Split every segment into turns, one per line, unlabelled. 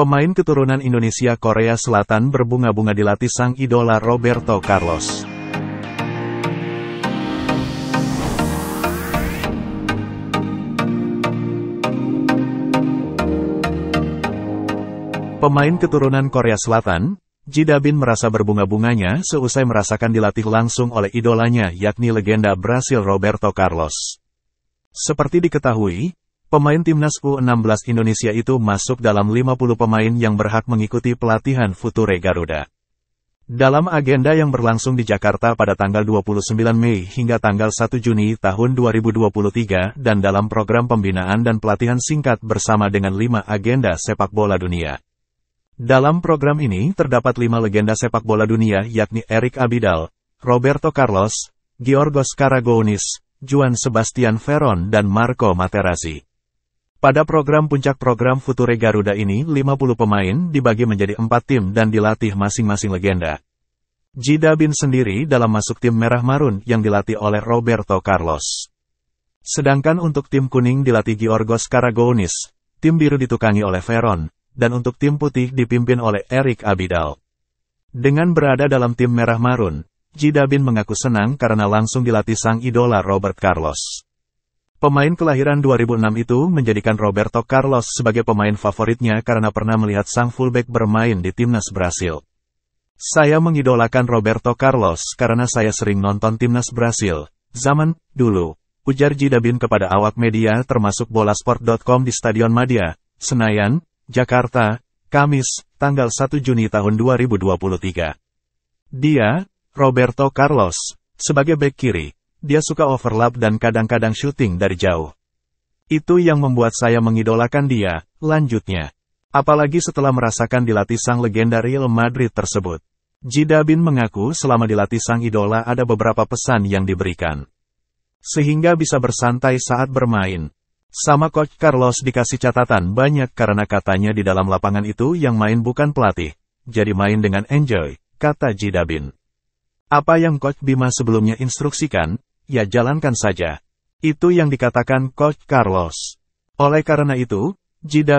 Pemain keturunan Indonesia Korea Selatan berbunga-bunga dilatih sang idola Roberto Carlos. Pemain keturunan Korea Selatan, Jidabin merasa berbunga-bunganya seusai merasakan dilatih langsung oleh idolanya yakni legenda Brasil Roberto Carlos. Seperti diketahui, Pemain timnas U16 Indonesia itu masuk dalam 50 pemain yang berhak mengikuti pelatihan Future Garuda. Dalam agenda yang berlangsung di Jakarta pada tanggal 29 Mei hingga tanggal 1 Juni tahun 2023 dan dalam program pembinaan dan pelatihan singkat bersama dengan 5 agenda sepak bola dunia. Dalam program ini terdapat 5 legenda sepak bola dunia yakni Eric Abidal, Roberto Carlos, Giorgos Karagounis, Juan Sebastian Veron dan Marco Materazzi. Pada program puncak program Future Garuda ini, 50 pemain dibagi menjadi 4 tim dan dilatih masing-masing legenda. Jida Bin sendiri dalam masuk tim Merah Marun yang dilatih oleh Roberto Carlos. Sedangkan untuk tim kuning dilatih Giorgos Karagounis, tim biru ditukangi oleh Veron, dan untuk tim putih dipimpin oleh Eric Abidal. Dengan berada dalam tim Merah Marun, Jida Bin mengaku senang karena langsung dilatih sang idola Robert Carlos. Pemain kelahiran 2006 itu menjadikan Roberto Carlos sebagai pemain favoritnya karena pernah melihat sang fullback bermain di timnas Brasil. Saya mengidolakan Roberto Carlos karena saya sering nonton timnas Brasil. Zaman dulu, ujar Jidabin kepada awak media termasuk bolasport.com di Stadion Madia, Senayan, Jakarta, Kamis, tanggal 1 Juni tahun 2023. Dia, Roberto Carlos, sebagai bek kiri, dia suka overlap dan kadang-kadang syuting dari jauh. Itu yang membuat saya mengidolakan dia, lanjutnya. Apalagi setelah merasakan dilatih sang legenda Real Madrid tersebut. Jidabin mengaku selama dilatih sang idola ada beberapa pesan yang diberikan. Sehingga bisa bersantai saat bermain. Sama Coach Carlos dikasih catatan banyak karena katanya di dalam lapangan itu yang main bukan pelatih. Jadi main dengan enjoy, kata Jidabin. Apa yang Coach Bima sebelumnya instruksikan, ya jalankan saja. Itu yang dikatakan Coach Carlos. Oleh karena itu,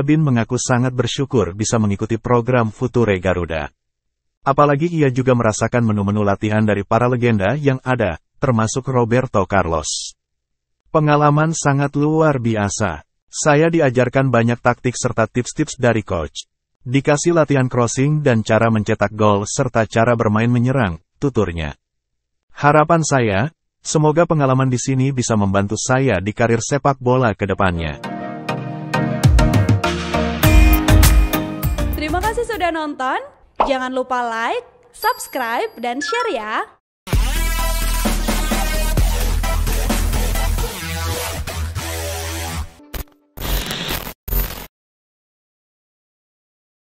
bin mengaku sangat bersyukur bisa mengikuti program Future Garuda. Apalagi ia juga merasakan menu-menu latihan dari para legenda yang ada, termasuk Roberto Carlos. Pengalaman sangat luar biasa. Saya diajarkan banyak taktik serta tips-tips dari coach. Dikasih latihan crossing dan cara mencetak gol serta cara bermain menyerang, tuturnya. Harapan saya, Semoga pengalaman di sini bisa membantu saya di karir sepak bola ke depannya. Terima kasih sudah nonton. Jangan lupa like, subscribe, dan share ya.